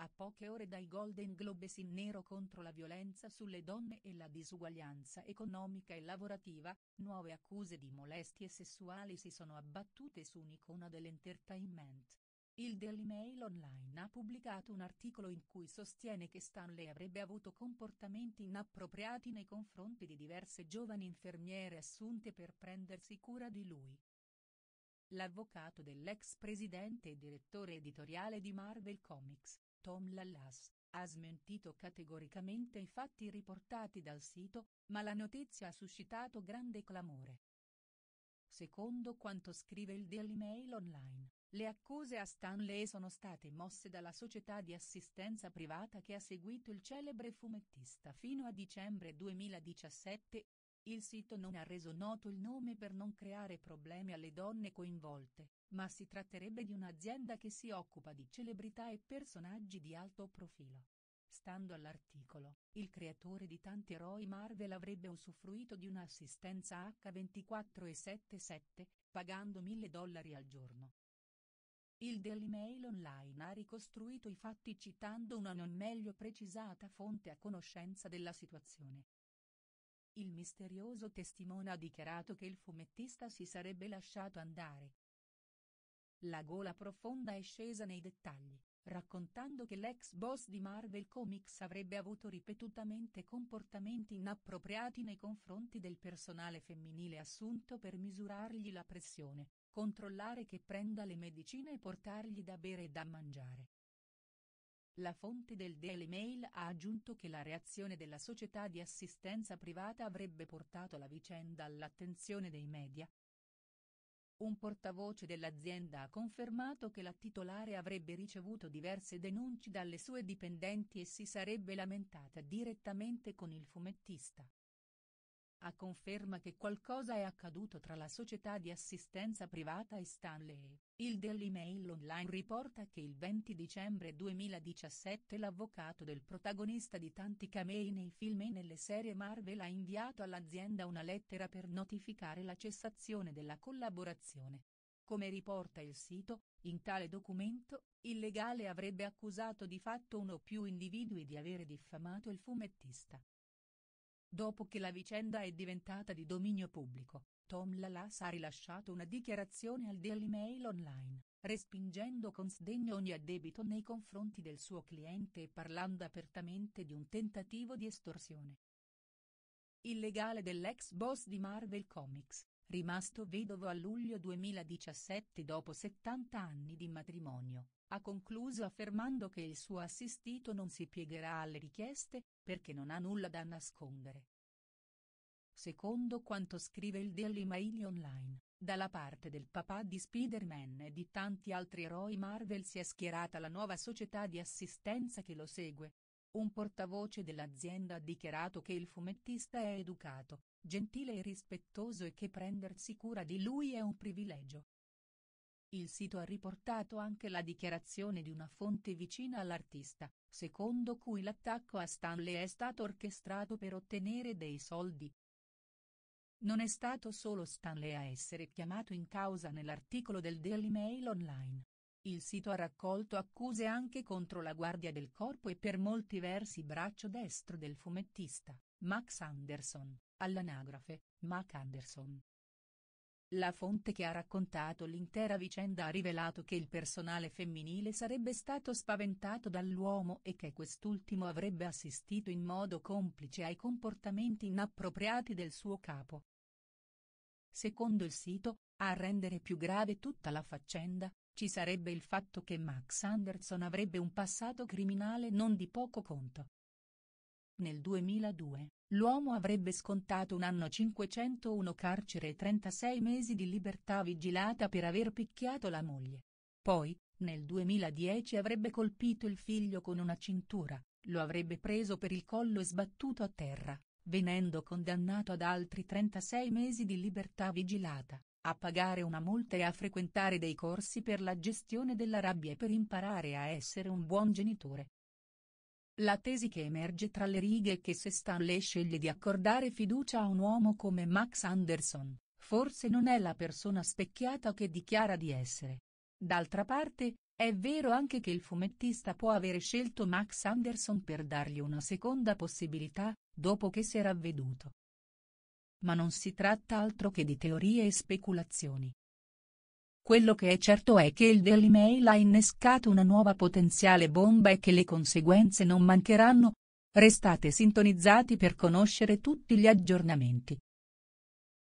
A poche ore dai Golden Globes in nero contro la violenza sulle donne e la disuguaglianza economica e lavorativa, nuove accuse di molestie sessuali si sono abbattute su un'icona dell'entertainment. Il Daily Mail Online ha pubblicato un articolo in cui sostiene che Stanley avrebbe avuto comportamenti inappropriati nei confronti di diverse giovani infermiere assunte per prendersi cura di lui. L'avvocato dell'ex presidente e direttore editoriale di Marvel Comics, Tom Lallas, ha smentito categoricamente i fatti riportati dal sito, ma la notizia ha suscitato grande clamore. Secondo quanto scrive il Daily Mail Online, le accuse a Stanley sono state mosse dalla società di assistenza privata che ha seguito il celebre fumettista fino a dicembre 2017, il sito non ha reso noto il nome per non creare problemi alle donne coinvolte, ma si tratterebbe di un'azienda che si occupa di celebrità e personaggi di alto profilo. Stando all'articolo, il creatore di tanti eroi Marvel avrebbe usufruito di un'assistenza h 24 e 77, pagando 1000 dollari al giorno. Il Daily Mail Online ha ricostruito i fatti citando una non meglio precisata fonte a conoscenza della situazione, il misterioso testimone ha dichiarato che il fumettista si sarebbe lasciato andare. La gola profonda è scesa nei dettagli, raccontando che l'ex boss di Marvel Comics avrebbe avuto ripetutamente comportamenti inappropriati nei confronti del personale femminile assunto per misurargli la pressione, controllare che prenda le medicine e portargli da bere e da mangiare. La fonte del Daily Mail ha aggiunto che la reazione della società di assistenza privata avrebbe portato la vicenda all'attenzione dei media. Un portavoce dell'azienda ha confermato che la titolare avrebbe ricevuto diverse denunce dalle sue dipendenti e si sarebbe lamentata direttamente con il fumettista a conferma che qualcosa è accaduto tra la società di assistenza privata e Stanley. Il Daily Mail Online riporta che il 20 dicembre 2017 l'avvocato del protagonista di tanti camei nei film e nelle serie Marvel ha inviato all'azienda una lettera per notificare la cessazione della collaborazione. Come riporta il sito, in tale documento, il legale avrebbe accusato di fatto uno o più individui di avere diffamato il fumettista Dopo che la vicenda è diventata di dominio pubblico, Tom Lalas ha rilasciato una dichiarazione al Daily Mail Online, respingendo con sdegno ogni addebito nei confronti del suo cliente e parlando apertamente di un tentativo di estorsione. Il legale dell'ex boss di Marvel Comics, rimasto vedovo a luglio 2017 dopo 70 anni di matrimonio, ha concluso affermando che il suo assistito non si piegherà alle richieste, perché non ha nulla da nascondere. Secondo quanto scrive il Daily Mail Online, dalla parte del papà di Spider-Man e di tanti altri eroi Marvel si è schierata la nuova società di assistenza che lo segue. Un portavoce dell'azienda ha dichiarato che il fumettista è educato, gentile e rispettoso e che prendersi cura di lui è un privilegio, il sito ha riportato anche la dichiarazione di una fonte vicina all'artista, secondo cui l'attacco a Stanley è stato orchestrato per ottenere dei soldi. Non è stato solo Stanley a essere chiamato in causa nell'articolo del Daily Mail Online. Il sito ha raccolto accuse anche contro la guardia del corpo e per molti versi braccio destro del fumettista, Max Anderson, all'anagrafe, Mac Anderson, la fonte che ha raccontato l'intera vicenda ha rivelato che il personale femminile sarebbe stato spaventato dall'uomo e che quest'ultimo avrebbe assistito in modo complice ai comportamenti inappropriati del suo capo. Secondo il sito, a rendere più grave tutta la faccenda, ci sarebbe il fatto che Max Anderson avrebbe un passato criminale non di poco conto. Nel 2002, l'uomo avrebbe scontato un anno 501 carcere e 36 mesi di libertà vigilata per aver picchiato la moglie. Poi, nel 2010 avrebbe colpito il figlio con una cintura, lo avrebbe preso per il collo e sbattuto a terra, venendo condannato ad altri 36 mesi di libertà vigilata, a pagare una multa e a frequentare dei corsi per la gestione della rabbia e per imparare a essere un buon genitore. La tesi che emerge tra le righe è che se Stanley sceglie di accordare fiducia a un uomo come Max Anderson, forse non è la persona specchiata che dichiara di essere. D'altra parte, è vero anche che il fumettista può avere scelto Max Anderson per dargli una seconda possibilità, dopo che si era avveduto. Ma non si tratta altro che di teorie e speculazioni. Quello che è certo è che il Daily Mail ha innescato una nuova potenziale bomba e che le conseguenze non mancheranno. Restate sintonizzati per conoscere tutti gli aggiornamenti.